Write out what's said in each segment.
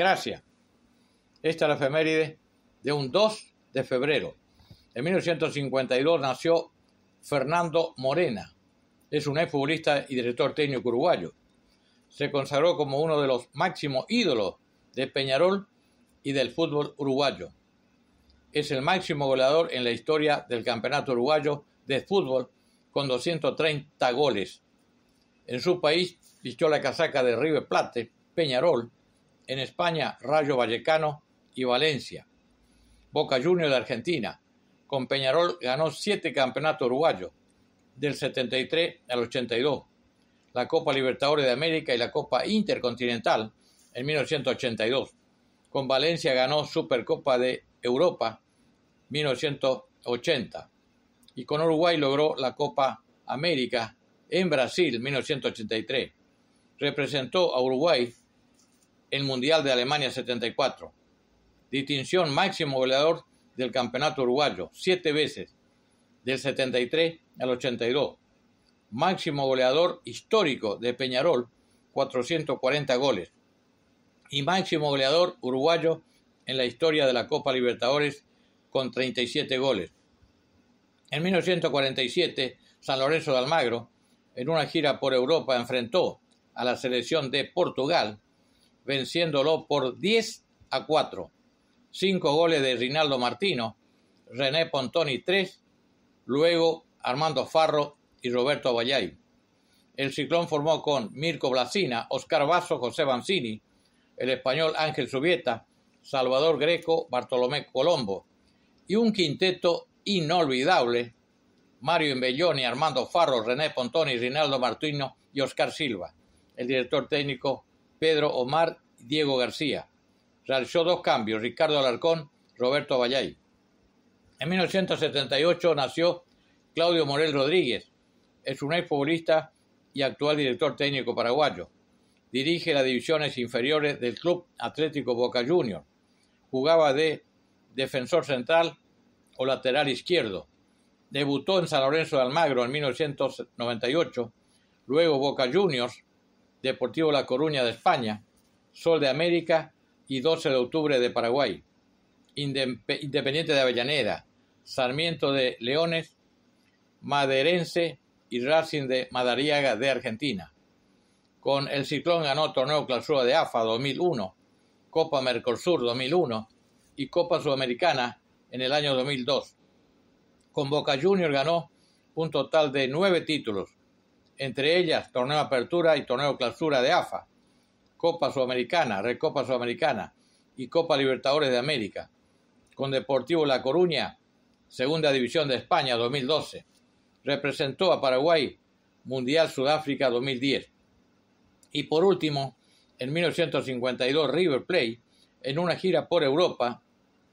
Gracias. Esta es la efeméride de un 2 de febrero. En 1952 nació Fernando Morena. Es un futbolista y director técnico uruguayo. Se consagró como uno de los máximos ídolos de Peñarol y del fútbol uruguayo. Es el máximo goleador en la historia del Campeonato Uruguayo de Fútbol con 230 goles. En su país vistió la casaca de River Plate, Peñarol, en España Rayo Vallecano y Valencia. Boca Juniors de Argentina. Con Peñarol ganó siete campeonatos uruguayos, del 73 al 82. La Copa Libertadores de América y la Copa Intercontinental en 1982. Con Valencia ganó Supercopa de Europa 1980. Y con Uruguay logró la Copa América en Brasil 1983. Representó a Uruguay el Mundial de Alemania 74. Distinción máximo goleador del Campeonato Uruguayo, siete veces, del 73 al 82. Máximo goleador histórico de Peñarol, 440 goles. Y máximo goleador uruguayo en la historia de la Copa Libertadores con 37 goles. En 1947, San Lorenzo de Almagro, en una gira por Europa, enfrentó a la selección de Portugal venciéndolo por 10 a 4. Cinco goles de Rinaldo Martino, René Pontoni 3, luego Armando Farro y Roberto Vallay El ciclón formó con Mirko Blasina, Oscar Vaso, José Banzini, el español Ángel Subieta, Salvador Greco, Bartolomé Colombo y un quinteto inolvidable, Mario Imbelloni, Armando Farro, René Pontoni, Rinaldo Martino y Oscar Silva. El director técnico Pedro Omar, Diego García. Realizó dos cambios, Ricardo Alarcón, Roberto Vallay. En 1978 nació Claudio Morel Rodríguez. Es un exfutbolista y actual director técnico paraguayo. Dirige las divisiones inferiores del Club Atlético Boca Juniors. Jugaba de defensor central o lateral izquierdo. Debutó en San Lorenzo de Almagro en 1998, luego Boca Juniors, Deportivo La Coruña de España, Sol de América y 12 de octubre de Paraguay, Independiente de Avellaneda, Sarmiento de Leones, Maderense y Racing de Madariaga de Argentina. Con el Ciclón ganó torneo clausura de AFA 2001, Copa Mercosur 2001 y Copa Sudamericana en el año 2002. Con Boca Junior ganó un total de nueve títulos, entre ellas Torneo Apertura y Torneo Clausura de AFA, Copa Sudamericana, Recopa Sudamericana y Copa Libertadores de América, con Deportivo La Coruña, Segunda División de España 2012. Representó a Paraguay Mundial Sudáfrica 2010. Y por último, en 1952 River Plate, en una gira por Europa,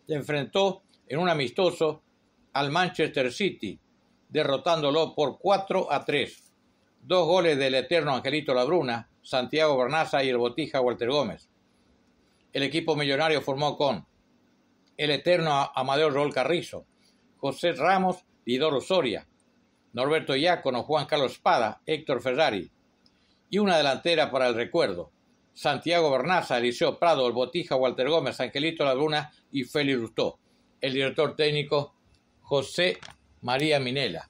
se enfrentó en un amistoso al Manchester City, derrotándolo por 4 a 3 dos goles del eterno Angelito Labruna, Santiago Bernaza y el Botija Walter Gómez. El equipo millonario formó con el eterno Amadeo Rol Carrizo, José Ramos y Doro Soria, Norberto Iácono, Juan Carlos Espada, Héctor Ferrari, y una delantera para el recuerdo, Santiago Bernaza, Eliseo Prado, el Botija Walter Gómez, Angelito Labruna y Félix Rustó. El director técnico José María Minela.